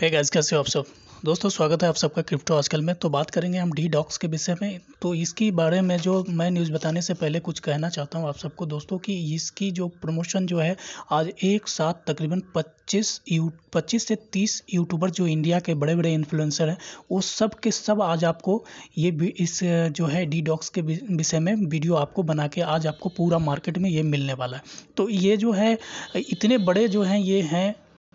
है गाइस कैसे हो आप सब दोस्तों स्वागत है आप सबका क्रिप्टो आजकल में तो बात करेंगे हम डी डॉक्स के विषय में तो इसके बारे में जो मैं न्यूज़ बताने से पहले कुछ कहना चाहता हूं आप सबको दोस्तों कि इसकी जो प्रमोशन जो है आज एक साथ तकरीबन 25 यू पच्चीस से 30 यूट्यूबर जो इंडिया के बड़े बड़े इन्फ्लुएंसर हैं वो सब के सब आज आपको ये इस जो है डी डॉक्स के विषय में वीडियो आपको बना के आज आपको पूरा मार्केट में ये मिलने वाला है तो ये जो है इतने बड़े जो हैं ये हैं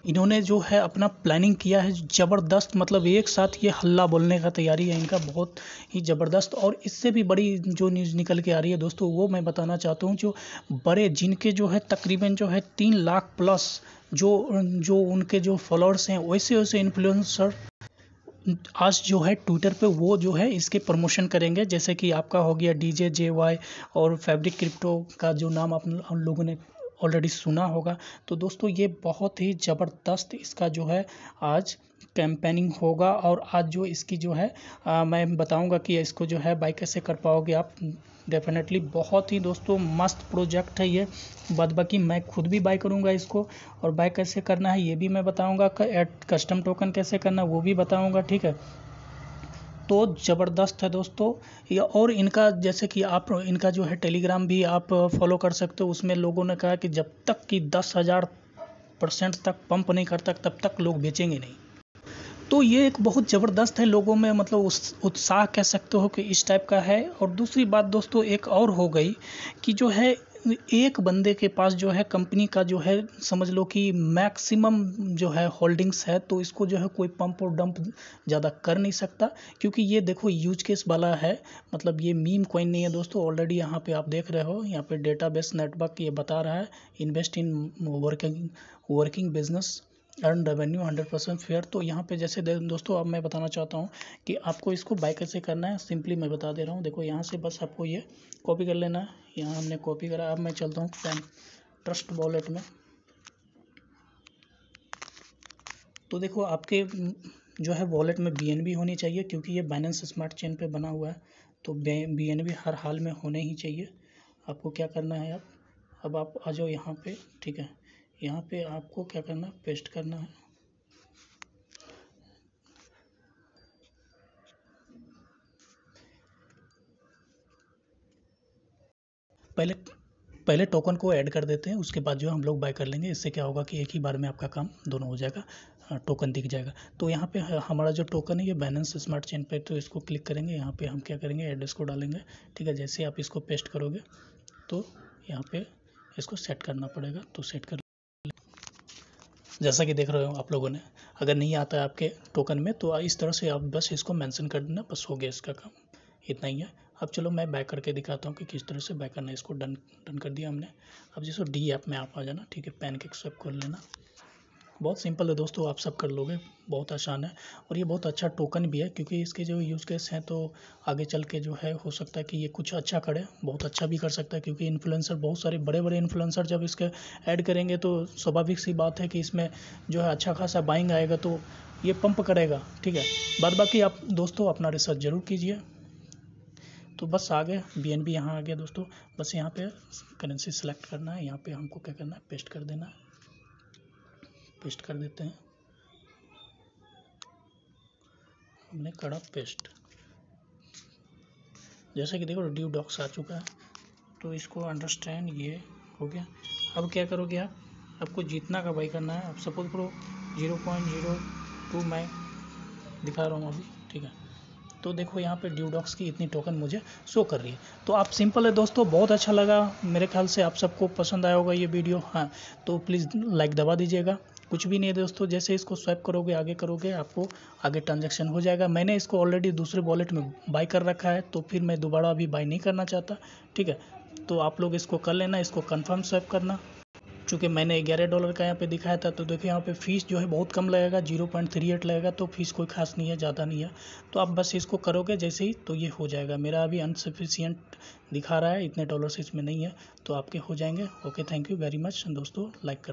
इन्होंने जो है अपना प्लानिंग किया है ज़बरदस्त मतलब एक साथ ये हल्ला बोलने का तैयारी है इनका बहुत ही ज़बरदस्त और इससे भी बड़ी जो न्यूज़ निकल के आ रही है दोस्तों वो मैं बताना चाहता हूँ जो बड़े जिनके जो है तकरीबन जो है तीन लाख प्लस जो जो उनके जो फॉलोअर्स हैं वैसे वैसे इन्फ्लुएंसर आज जो है ट्विटर पे वो जो है इसके प्रमोशन करेंगे जैसे कि आपका हो गया डी जे जे वाई और फैब्रिक क्रिप्टो का जो नाम आप लोगों ने ऑलरेडी सुना होगा तो दोस्तों ये बहुत ही ज़बरदस्त इसका जो है आज कैंपेनिंग होगा और आज जो इसकी जो है आ, मैं बताऊंगा कि इसको जो है बाइक कैसे कर पाओगे आप डेफिनेटली बहुत ही दोस्तों मस्त प्रोजेक्ट है ये बदबकी मैं खुद भी बाई करूँगा इसको और बाई कैसे करना है ये भी मैं बताऊँगा कस्टम टोकन कैसे करना वो भी बताऊँगा ठीक है तो ज़बरदस्त है दोस्तों या और इनका जैसे कि आप इनका जो है टेलीग्राम भी आप फॉलो कर सकते हो उसमें लोगों ने कहा कि जब तक कि दस हज़ार परसेंट तक पंप नहीं करता तब तक लोग बेचेंगे नहीं तो ये एक बहुत ज़बरदस्त है लोगों में मतलब उस उत्साह कह सकते हो कि इस टाइप का है और दूसरी बात दोस्तों एक और हो गई कि जो है एक बंदे के पास जो है कंपनी का जो है समझ लो कि मैक्सिमम जो है होल्डिंग्स है तो इसको जो है कोई पंप और डंप ज़्यादा कर नहीं सकता क्योंकि ये देखो यूज केस वाला है मतलब ये मीम कॉइन नहीं है दोस्तों ऑलरेडी यहाँ पे आप देख रहे हो यहाँ पे बेस नेटवर्क ये बता रहा है invest in working working business earn revenue hundred percent fair तो यहाँ पे जैसे दोस्तों अब मैं बताना चाहता हूँ कि आपको इसको बाय कैसे करना है सिंपली मैं बता दे रहा हूँ देखो यहाँ से बस आपको ये कॉपी कर लेना है यहाँ हमने कॉपी करा अब मैं चलता हूँ पैन ट्रस्ट वॉलेट में तो देखो आपके जो है वॉलेट में बी होनी चाहिए क्योंकि ये बैलेंस स्मार्ट चेन पे बना हुआ है तो बी हर हाल में होने ही चाहिए आपको क्या करना है अब अब आप आ जाओ यहाँ पे ठीक है यहाँ पे आपको क्या करना है पेस्ट करना है पहले पहले टोकन को ऐड कर देते हैं उसके बाद जो हम लोग बाय कर लेंगे इससे क्या होगा कि एक ही बार में आपका काम दोनों हो जाएगा टोकन दिख जाएगा तो यहाँ पे हमारा जो टोकन है ये बैलेंस स्मार्ट चेन पे तो इसको क्लिक करेंगे यहाँ पे हम क्या करेंगे एड्रेस को डालेंगे ठीक है जैसे आप इसको पेस्ट करोगे तो यहाँ पे इसको सेट करना पड़ेगा तो सेट कर जैसा कि देख रहे हो आप लोगों ने अगर नहीं आता है आपके टोकन में तो इस तरह से आप बस इसको मेंशन कर देना बस हो गया इसका काम इतना ही है अब चलो मैं बैक करके दिखाता हूँ कि किस तरह से बैक करना है इसको डन डन कर दिया हमने अब जैसे डी ऐप में आप आ जाना ठीक है पैन के खोल लेना बहुत सिंपल है दोस्तों आप सब कर लोगे बहुत आसान है और ये बहुत अच्छा टोकन भी है क्योंकि इसके जो यूज़ केस हैं तो आगे चल के जो है हो सकता है कि ये कुछ अच्छा करे बहुत अच्छा भी कर सकता है क्योंकि इन्फ्लुएंसर बहुत सारे बड़े बड़े इन्फ्लुएंसर जब इसके ऐड करेंगे तो स्वाभाविक सी बात है कि इसमें जो है अच्छा खासा बाइंग आएगा तो ये पंप करेगा ठीक है बाद बाकी आप दोस्तों अपना रिसर्च ज़रूर कीजिए तो बस आ गए बी एन बी यहाँ आ गया दोस्तों बस यहाँ पे करेंसी सेलेक्ट करना है यहाँ पे हमको क्या करना है पेस्ट कर देना है पेस्ट कर देते हैं हमने कड़ा पेस्ट जैसा कि देखो ड्यू डॉक्स आ चुका है तो इसको अंडरस्टैंड ये हो गया अब क्या करोगे आप आपको जितना का बाई करना है आप सपोज करो जीरो पॉइंट जीरो टू मैं दिखा रहा हूँ अभी ठीक है तो देखो यहाँ पे डॉक्स की इतनी टोकन मुझे शो कर रही है तो आप सिंपल है दोस्तों बहुत अच्छा लगा मेरे ख्याल से आप सबको पसंद आया होगा ये वीडियो हाँ तो प्लीज़ लाइक दबा दीजिएगा कुछ भी नहीं है दोस्तों जैसे इसको स्वैप करोगे आगे करोगे आपको आगे ट्रांजेक्शन हो जाएगा मैंने इसको ऑलरेडी दूसरे वॉलेट में बाई कर रखा है तो फिर मैं दोबारा अभी बाई नहीं करना चाहता ठीक है तो आप लोग इसको कर लेना इसको कन्फर्म स्वैप करना चूँकि मैंने ग्यारह डॉलर का यहाँ पे दिखाया था तो देखिए यहाँ पे फीस जो है बहुत कम लगेगा जीरो पॉइंट थ्री एट लगेगा तो फीस कोई खास नहीं है ज़्यादा नहीं है तो आप बस इसको करोगे जैसे ही तो ये हो जाएगा मेरा अभी अनसफिशियंट दिखा रहा है इतने डॉलर से इसमें नहीं है तो आपके हो जाएंगे okay thank you very much दोस्तों लाइक कर